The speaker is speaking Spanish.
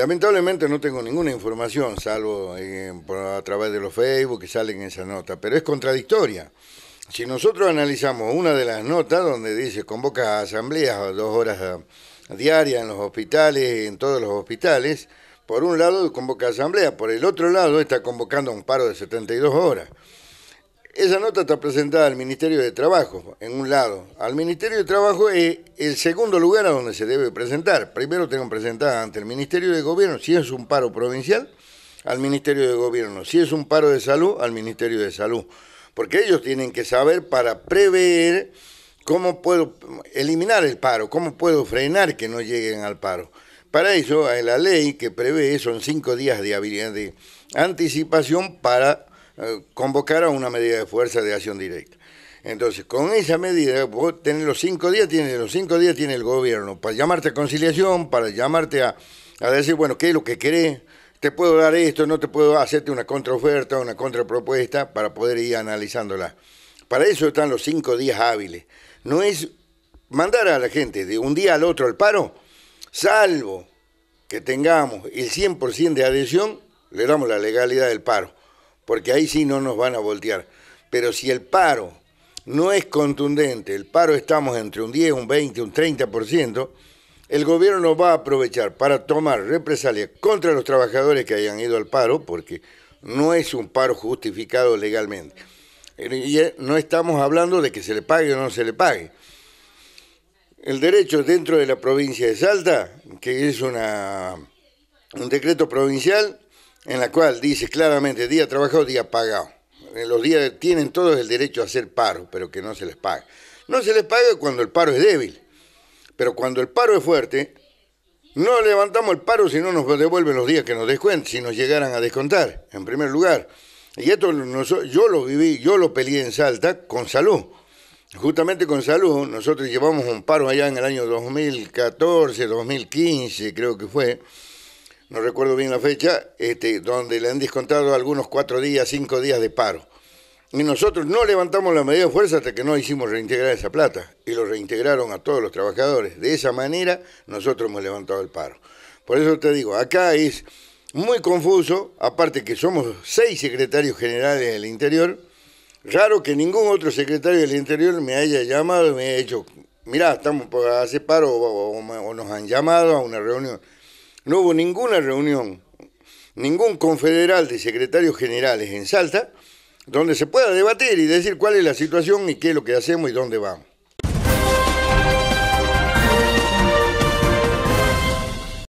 lamentablemente no tengo ninguna información, salvo eh, a través de los Facebook que salen esa nota, pero es contradictoria. Si nosotros analizamos una de las notas donde dice convoca asambleas a dos horas diarias en los hospitales, en todos los hospitales, por un lado convoca a por el otro lado está convocando un paro de 72 horas. Esa nota está presentada al Ministerio de Trabajo, en un lado. Al Ministerio de Trabajo es el segundo lugar a donde se debe presentar. Primero tengo presentada ante el Ministerio de Gobierno, si es un paro provincial, al Ministerio de Gobierno. Si es un paro de salud, al Ministerio de Salud. Porque ellos tienen que saber para prever cómo puedo eliminar el paro, cómo puedo frenar que no lleguen al paro. Para eso, hay la ley que prevé son cinco días de, de anticipación para eh, convocar a una medida de fuerza de acción directa. Entonces, con esa medida, vos los cinco días, tiene los cinco días tiene el gobierno para llamarte a conciliación, para llamarte a, decir, bueno, ¿qué es lo que querés? Te puedo dar esto, no te puedo hacerte una contraoferta, una contrapropuesta para poder ir analizándola. Para eso están los cinco días hábiles. No es mandar a la gente de un día al otro al paro, salvo que tengamos el 100% de adhesión, le damos la legalidad del paro porque ahí sí no nos van a voltear. Pero si el paro no es contundente, el paro estamos entre un 10, un 20, un 30%, el gobierno va a aprovechar para tomar represalias contra los trabajadores que hayan ido al paro, porque no es un paro justificado legalmente. Eh, y eh, no estamos hablando de que se le pague o no se le pague. El derecho dentro de la provincia de Salta, que es una, un decreto provincial, en la cual dice claramente día trabajado, día pagado. Eh, los días tienen todos el derecho a hacer paro, pero que no se les paga. No se les paga cuando el paro es débil, pero cuando el paro es fuerte, no levantamos el paro si no nos devuelven los días que nos descuenten, si nos llegaran a descontar, en primer lugar. Y esto yo lo viví, yo lo peleé en Salta con salud. Justamente con salud, nosotros llevamos un paro allá en el año 2014, 2015, creo que fue no recuerdo bien la fecha, este, donde le han descontado algunos cuatro días, cinco días de paro. Y nosotros no levantamos la medida de fuerza hasta que no hicimos reintegrar esa plata. Y lo reintegraron a todos los trabajadores. De esa manera nosotros hemos levantado el paro. Por eso te digo, acá es muy confuso, aparte que somos seis secretarios generales del interior. Raro que ningún otro secretario del interior me haya llamado y me haya dicho, mira, estamos por hacer paro o nos han llamado a una reunión. No hubo ninguna reunión, ningún confederal de secretarios generales en Salta donde se pueda debatir y decir cuál es la situación y qué es lo que hacemos y dónde vamos.